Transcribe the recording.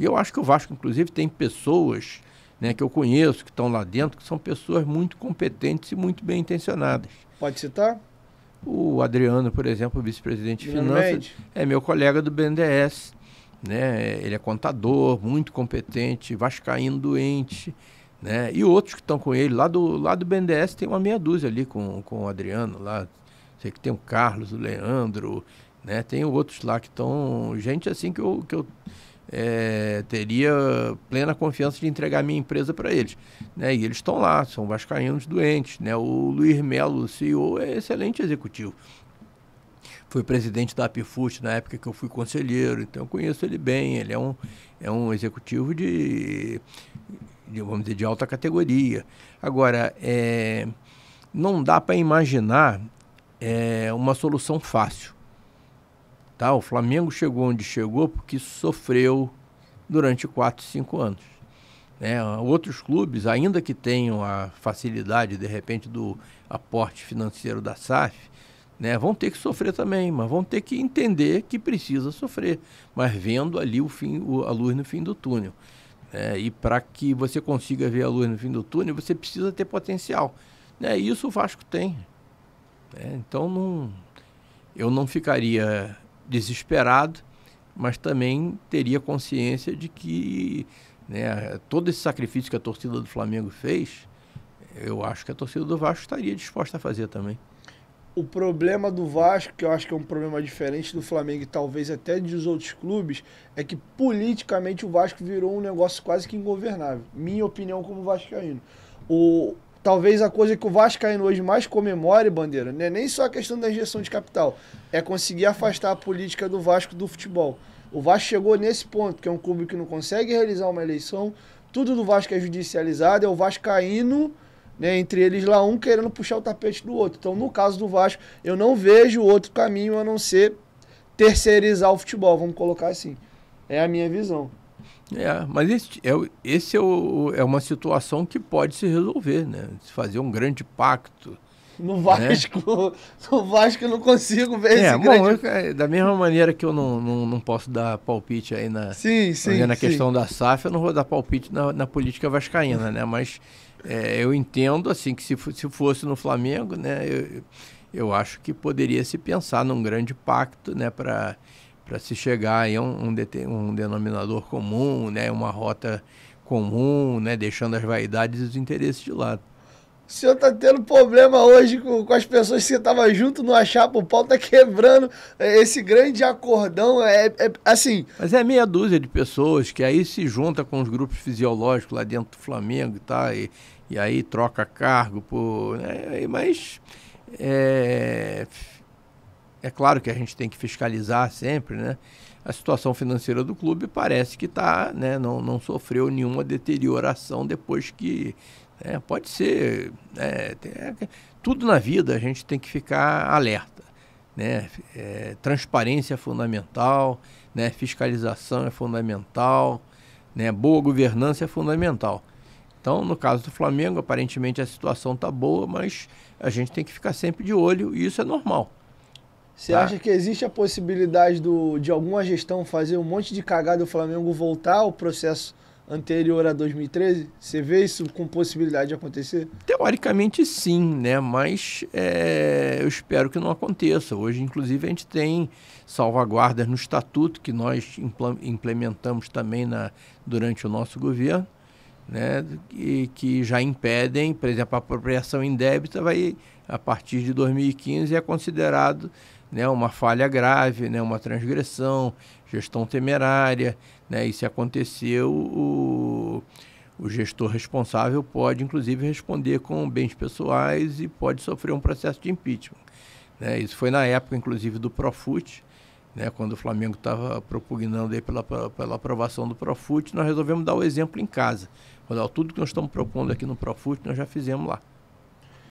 E eu acho que o Vasco, inclusive, tem pessoas né, que eu conheço, que estão lá dentro, que são pessoas muito competentes e muito bem intencionadas. Pode citar? O Adriano, por exemplo, vice-presidente de finanças, é meu colega do BNDES. Né? Ele é contador, muito competente, vascaíno doente. Né? E outros que estão com ele. Lá do, lá do BNDES tem uma meia dúzia ali com, com o Adriano. Lá. Sei que tem o Carlos, o Leandro, né? tem outros lá que estão... Gente assim que eu, que eu é, teria plena confiança de entregar minha empresa para eles. Né? E eles estão lá, são vascaínos doentes. Né? O Luiz Melo, CEO, é excelente executivo. Foi presidente da Apifut na época que eu fui conselheiro, então eu conheço ele bem. Ele é um, é um executivo de, de vamos dizer, de alta categoria. Agora, é, não dá para imaginar é, uma solução fácil. Tá? O Flamengo chegou onde chegou porque sofreu durante 4, 5 anos. Né? Outros clubes, ainda que tenham a facilidade, de repente, do aporte financeiro da SAF, né? vão ter que sofrer também, mas vão ter que entender que precisa sofrer, mas vendo ali o fim, o, a luz no fim do túnel. Né? e para que você consiga ver a luz no fim do túnel, você precisa ter potencial. Né? Isso o Vasco tem. Né? então não, eu não ficaria desesperado, mas também teria consciência de que né, todo esse sacrifício que a torcida do Flamengo fez, eu acho que a torcida do Vasco estaria disposta a fazer também. O problema do Vasco, que eu acho que é um problema diferente do Flamengo e talvez até dos outros clubes, é que politicamente o Vasco virou um negócio quase que ingovernável. Minha opinião como vascaíno. O, talvez a coisa que o Vascaíno hoje mais comemore, Bandeira, não é nem só a questão da injeção de capital, é conseguir afastar a política do Vasco do futebol. O Vasco chegou nesse ponto, que é um clube que não consegue realizar uma eleição, tudo do Vasco é judicializado, é o Vascaíno, né, entre eles lá um querendo puxar o tapete do outro. Então, no caso do Vasco, eu não vejo outro caminho a não ser terceirizar o futebol, vamos colocar assim. É a minha visão. É, mas esse, é, esse é, o, é uma situação que pode se resolver, né? Se fazer um grande pacto. No Vasco, né? no Vasco eu não consigo ver é, esse bom, grande... eu, é, da mesma maneira que eu não, não, não posso dar palpite aí na, sim, sim, na sim. questão da SAF, eu não vou dar palpite na, na política vascaína, né? Mas é, eu entendo, assim, que se, se fosse no Flamengo, né? Eu, eu acho que poderia se pensar num grande pacto, né? Para para se chegar a um, um, um denominador comum, né, uma rota comum, né, deixando as vaidades e os interesses de lado. O senhor está tendo problema hoje com, com as pessoas que você estava junto no achar o pau está quebrando é, esse grande acordão, é, é, assim... Mas é meia dúzia de pessoas que aí se junta com os grupos fisiológicos lá dentro do Flamengo tá, e e aí troca cargo por... Né, mas... É, é claro que a gente tem que fiscalizar sempre, né? A situação financeira do clube parece que tá, né, não, não sofreu nenhuma deterioração depois que. Né, pode ser. Né, é, tudo na vida a gente tem que ficar alerta. Né? É, transparência é fundamental, né? fiscalização é fundamental, né? boa governança é fundamental. Então, no caso do Flamengo, aparentemente a situação está boa, mas a gente tem que ficar sempre de olho e isso é normal. Você tá? acha que existe a possibilidade do, de alguma gestão fazer um monte de cagada e o Flamengo voltar ao processo anterior a 2013? Você vê isso com possibilidade de acontecer? Teoricamente sim, né? Mas é, eu espero que não aconteça. Hoje, inclusive, a gente tem salvaguardas no estatuto que nós implementamos também na, durante o nosso governo, né? E que já impedem, por exemplo, a apropriação indébita vai a partir de 2015 é considerado né, uma falha grave, né, uma transgressão, gestão temerária, né, e se acontecer, o, o gestor responsável pode, inclusive, responder com bens pessoais e pode sofrer um processo de impeachment. Né? Isso foi na época, inclusive, do Profut, né, quando o Flamengo estava propugnando aí pela, pela aprovação do Profut, nós resolvemos dar o exemplo em casa. Rodal, tudo que nós estamos propondo aqui no Profut, nós já fizemos lá.